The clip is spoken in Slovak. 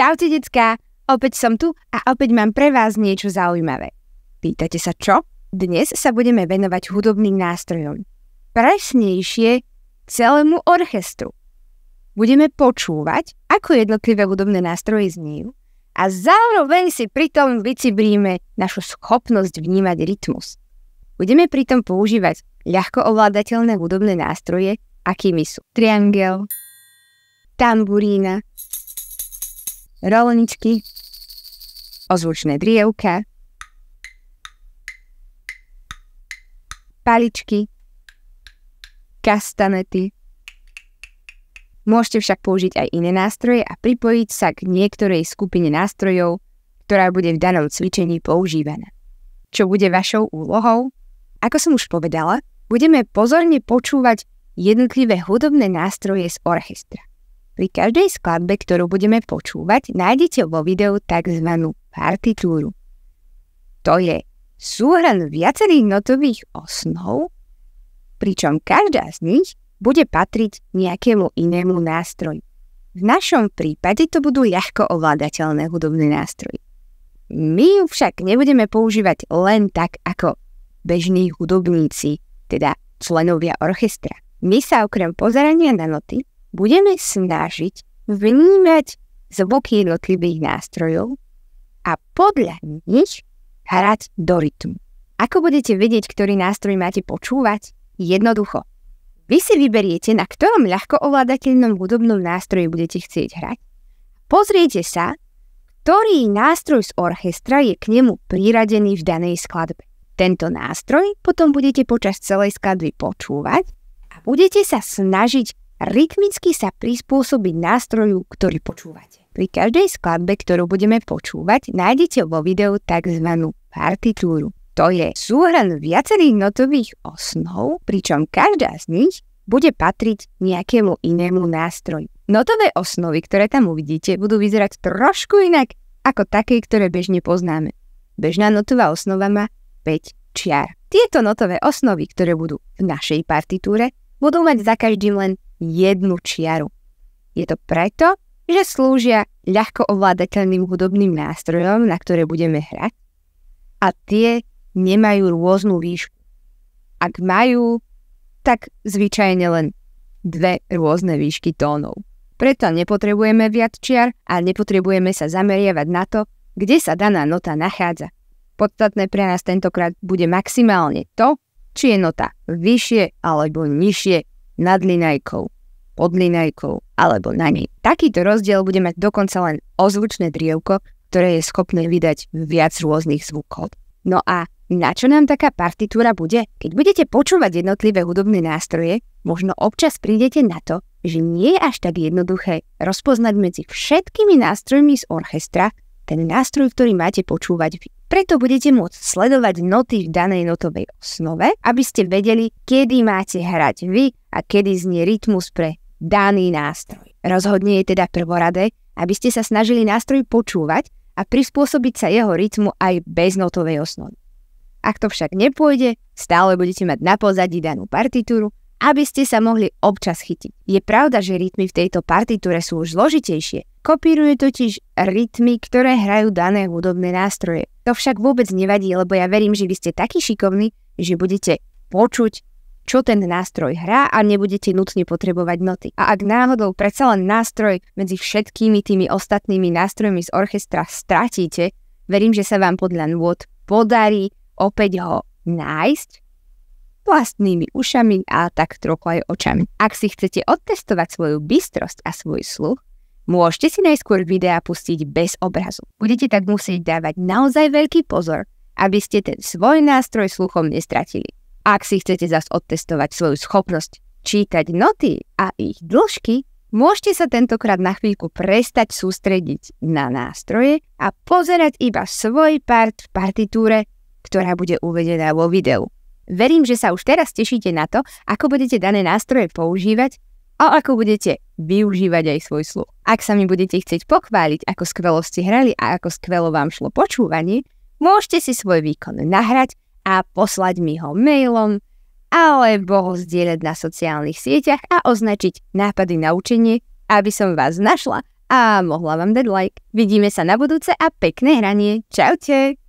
Čaute, decka! Opäť som tu a opäť mám pre vás niečo zaujímavé. Pýtate sa čo? Dnes sa budeme venovať hudobným nástrojom. Presnejšie celému orchestru. Budeme počúvať, ako jednotlivé hudobné nástroje zniejú a zároveň si pritom vycibríme našu schopnosť vnímať rytmus. Budeme pritom používať ľahko ovládateľné hudobné nástroje, akými sú triangel, tamburína, rolničky ozvučné drievka, paličky, kastanety. Môžete však použiť aj iné nástroje a pripojiť sa k niektorej skupine nástrojov, ktorá bude v danom cvičení používaná. Čo bude vašou úlohou? Ako som už povedala, budeme pozorne počúvať jednotlivé hudobné nástroje z orchestra. Pri každej skladbe, ktorú budeme počúvať, nájdete vo videu tzv. partitúru. To je súhrn viacerých notových osnov, pričom každá z nich bude patriť nejakému inému nástroju. V našom prípade to budú ľahko ovládateľné hudobné nástroje. My ju však nebudeme používať len tak ako bežní hudobníci, teda členovia orchestra. My sa okrem pozerania na noty budeme snažiť vnímať zvuky jednotlivých nástrojov a podľa nich hrať do rytmu. Ako budete vedieť, ktorý nástroj máte počúvať? Jednoducho. Vy si vyberiete, na ktorom ľahko ovládateľnom hudobnom nástroji budete chcieť hrať. Pozriete sa, ktorý nástroj z orchestra je k nemu priradený v danej skladbe. Tento nástroj potom budete počas celej skladby počúvať a budete sa snažiť rytmicky sa prispôsobiť nástroju, ktorý počúvate. Pri každej skladbe, ktorú budeme počúvať, nájdete vo videu tzv. partitúru. To je súhrn viacerých notových osnov, pričom každá z nich bude patriť nejakému inému nástroju. Notové osnovy, ktoré tam uvidíte, budú vyzerať trošku inak ako také, ktoré bežne poznáme. Bežná notová osnova má 5 čiar. Tieto notové osnovy, ktoré budú v našej partitúre, budú mať za každým len jednu čiaru. Je to preto, že slúžia ľahko ovládateľným hudobným nástrojom, na ktoré budeme hrať a tie nemajú rôznu výšku. Ak majú, tak zvyčajne len dve rôzne výšky tónov. Preto nepotrebujeme viac čiar a nepotrebujeme sa zameriavať na to, kde sa daná nota nachádza. Podstatné pre nás tentokrát bude maximálne to, či je nota vyššie alebo nižšie nad linajkou, pod linajkou alebo na nej. Takýto rozdiel bude mať dokonca len ozvučné drievko, ktoré je schopné vydať viac rôznych zvukov. No a na čo nám taká partitúra bude? Keď budete počúvať jednotlivé hudobné nástroje, možno občas prídete na to, že nie je až tak jednoduché rozpoznať medzi všetkými nástrojmi z orchestra, ten nástroj, ktorý máte počúvať vy. Preto budete môcť sledovať noty v danej notovej osnove, aby ste vedeli, kedy máte hrať vy a kedy znie rytmus pre daný nástroj. Rozhodne je teda prvoradé, aby ste sa snažili nástroj počúvať a prispôsobiť sa jeho rytmu aj bez notovej osnovy. Ak to však nepôjde, stále budete mať na pozadí danú partitúru, aby ste sa mohli občas chytiť. Je pravda, že rytmy v tejto partitúre sú už zložitejšie, Kopíruje totiž rytmy, ktoré hrajú dané hudobné nástroje. To však vôbec nevadí, lebo ja verím, že vy ste takí šikovní, že budete počuť, čo ten nástroj hrá a nebudete nutne potrebovať noty. A ak náhodou predsa len nástroj medzi všetkými tými ostatnými nástrojmi z orchestra stratíte, verím, že sa vám podľa nôd podarí opäť ho nájsť vlastnými ušami a tak trochu aj očami. Ak si chcete odtestovať svoju bystrosť a svoj sluch, Môžete si najskôr videa pustiť bez obrazu. Budete tak musieť dávať naozaj veľký pozor, aby ste ten svoj nástroj sluchom nestratili. Ak si chcete zas odtestovať svoju schopnosť čítať noty a ich dĺžky, môžete sa tentokrát na chvíľku prestať sústrediť na nástroje a pozerať iba svoj part v partitúre, ktorá bude uvedená vo videu. Verím, že sa už teraz tešíte na to, ako budete dané nástroje používať a ako budete využívať aj svoj sluch. Ak sa mi budete chcieť pochváliť, ako skvelo ste hrali a ako skvelo vám šlo počúvanie, môžete si svoj výkon nahrať a poslať mi ho mailom alebo ho zdieľať na sociálnych sieťach a označiť nápady na učenie, aby som vás našla a mohla vám dať like. Vidíme sa na budúce a pekné hranie. Čaute!